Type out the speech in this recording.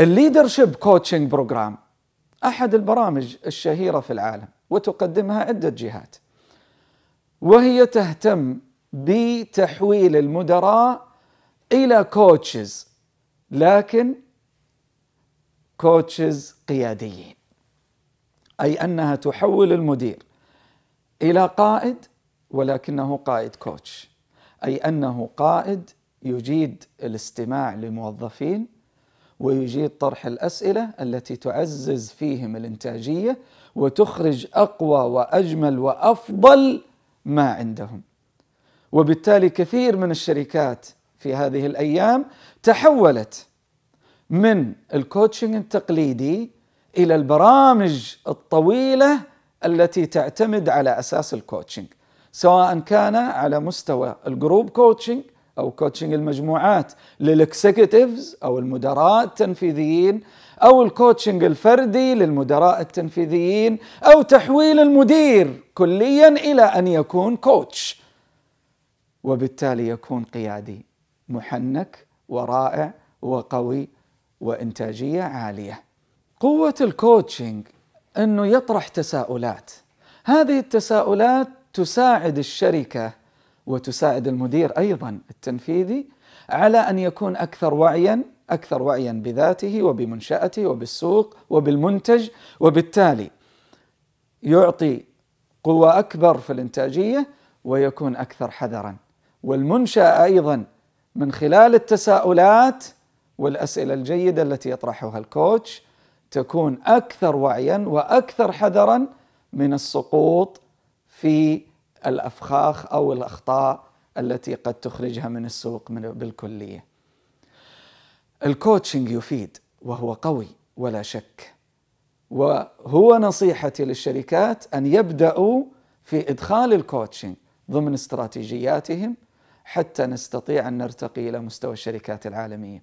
الليدرشيب كوتشنج بروجرام احد البرامج الشهيره في العالم وتقدمها عده جهات وهي تهتم بتحويل المدراء الى كوتشز لكن كوتشز قياديين اي انها تحول المدير الى قائد ولكنه قائد كوتش اي انه قائد يجيد الاستماع لموظفين ويجيد طرح الاسئله التي تعزز فيهم الانتاجيه وتخرج اقوى واجمل وافضل ما عندهم. وبالتالي كثير من الشركات في هذه الايام تحولت من الكوتشنج التقليدي الى البرامج الطويله التي تعتمد على اساس الكوتشنج سواء كان على مستوى الجروب كوتشنج او كوتشنج المجموعات للاكسكتيفز او المدراء التنفيذيين او الكوتشنج الفردي للمدراء التنفيذيين او تحويل المدير كليا الى ان يكون كوتش وبالتالي يكون قيادي محنك ورائع وقوي وانتاجيه عاليه. قوه الكوتشنج انه يطرح تساؤلات، هذه التساؤلات تساعد الشركه وتساعد المدير ايضا التنفيذي على ان يكون اكثر وعيا اكثر وعيا بذاته وبمنشاته وبالسوق وبالمنتج وبالتالي يعطي قوه اكبر في الانتاجيه ويكون اكثر حذرا والمنشاه ايضا من خلال التساؤلات والاسئله الجيده التي يطرحها الكوتش تكون اكثر وعيا واكثر حذرا من السقوط في الافخاخ او الاخطاء التي قد تخرجها من السوق من بالكليه. الكوتشنج يفيد وهو قوي ولا شك. وهو نصيحتي للشركات ان يبداوا في ادخال الكوتشنج ضمن استراتيجياتهم حتى نستطيع ان نرتقي الى مستوى الشركات العالميه.